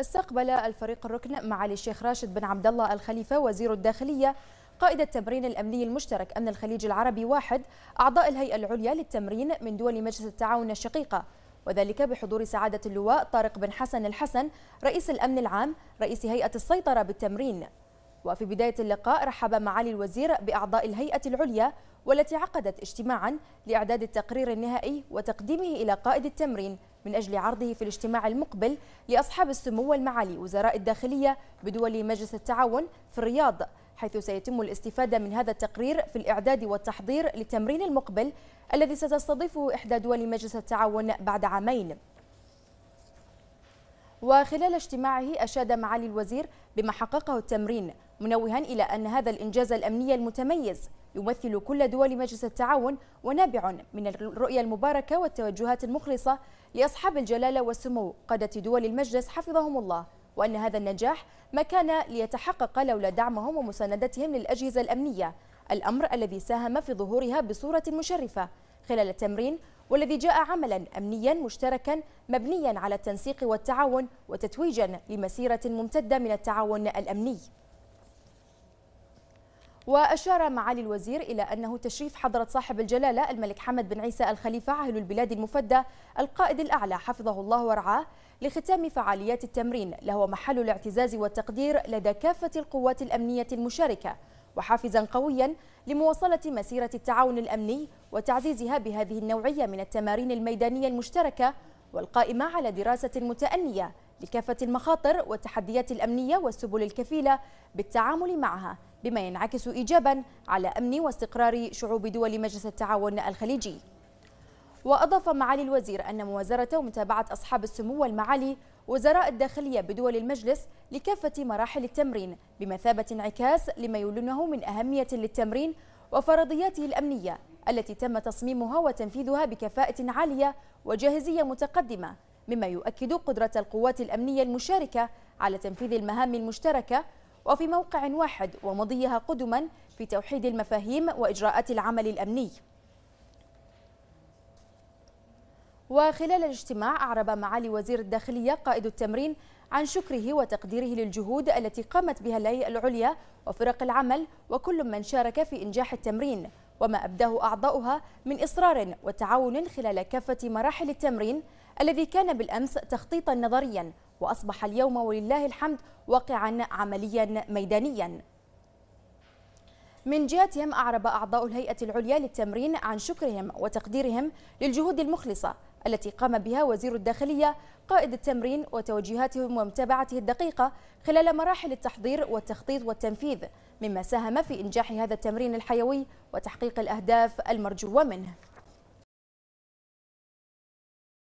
استقبل الفريق الركن معالي الشيخ راشد بن عبد الله الخليفة وزير الداخلية قائد التمرين الأمني المشترك أمن الخليج العربي واحد أعضاء الهيئة العليا للتمرين من دول مجلس التعاون الشقيقة وذلك بحضور سعادة اللواء طارق بن حسن الحسن رئيس الأمن العام رئيس هيئة السيطرة بالتمرين وفي بداية اللقاء رحب معالي الوزير بأعضاء الهيئة العليا والتي عقدت اجتماعا لإعداد التقرير النهائي وتقديمه إلى قائد التمرين من أجل عرضه في الاجتماع المقبل لأصحاب السمو والمعالي وزراء الداخلية بدول مجلس التعاون في الرياض حيث سيتم الاستفادة من هذا التقرير في الإعداد والتحضير للتمرين المقبل الذي ستستضيفه إحدى دول مجلس التعاون بعد عامين وخلال اجتماعه أشاد معالي الوزير بما حققه التمرين منوها إلى أن هذا الإنجاز الأمني المتميز يمثل كل دول مجلس التعاون ونابع من الرؤية المباركة والتوجهات المخلصة لأصحاب الجلالة والسمو قادة دول المجلس حفظهم الله وأن هذا النجاح ما كان ليتحقق لولا دعمهم ومساندتهم للأجهزة الأمنية الأمر الذي ساهم في ظهورها بصورة مشرفة خلال التمرين والذي جاء عملا أمنيا مشتركا مبنيا على التنسيق والتعاون وتتويجا لمسيرة ممتدة من التعاون الأمني وأشار معالي الوزير إلى أنه تشريف حضرة صاحب الجلالة الملك حمد بن عيسى الخليفة عهل البلاد المفدى القائد الأعلى حفظه الله ورعاه لختام فعاليات التمرين لهو محل الاعتزاز والتقدير لدى كافة القوات الأمنية المشاركة وحافزا قويا لمواصلة مسيرة التعاون الأمني وتعزيزها بهذه النوعية من التمارين الميدانية المشتركة والقائمة على دراسة متأنية لكافة المخاطر والتحديات الأمنية والسبل الكفيلة بالتعامل معها بما ينعكس إيجابا على أمن واستقرار شعوب دول مجلس التعاون الخليجي وأضاف معالي الوزير أن موازرة ومتابعة أصحاب السمو والمعالي وزراء الداخلية بدول المجلس لكافة مراحل التمرين بمثابة انعكاس لما يلونه من أهمية للتمرين وفرضياته الأمنية التي تم تصميمها وتنفيذها بكفاءة عالية وجاهزية متقدمة مما يؤكد قدرة القوات الأمنية المشاركة على تنفيذ المهام المشتركة وفي موقع واحد ومضيها قدما في توحيد المفاهيم وإجراءات العمل الأمني وخلال الاجتماع أعرب معالي وزير الداخلية قائد التمرين عن شكره وتقديره للجهود التي قامت بها الهيئة العليا وفرق العمل وكل من شارك في إنجاح التمرين وما أبداه أعضاؤها من إصرار وتعاون خلال كافة مراحل التمرين الذي كان بالأمس تخطيطا نظريا وأصبح اليوم ولله الحمد واقعا عمليا ميدانيا من جهتهم أعرب أعضاء الهيئة العليا للتمرين عن شكرهم وتقديرهم للجهود المخلصة التي قام بها وزير الداخلية قائد التمرين وتوجيهاتهم ومتابعته الدقيقة خلال مراحل التحضير والتخطيط والتنفيذ مما ساهم في إنجاح هذا التمرين الحيوي وتحقيق الأهداف المرجوة منه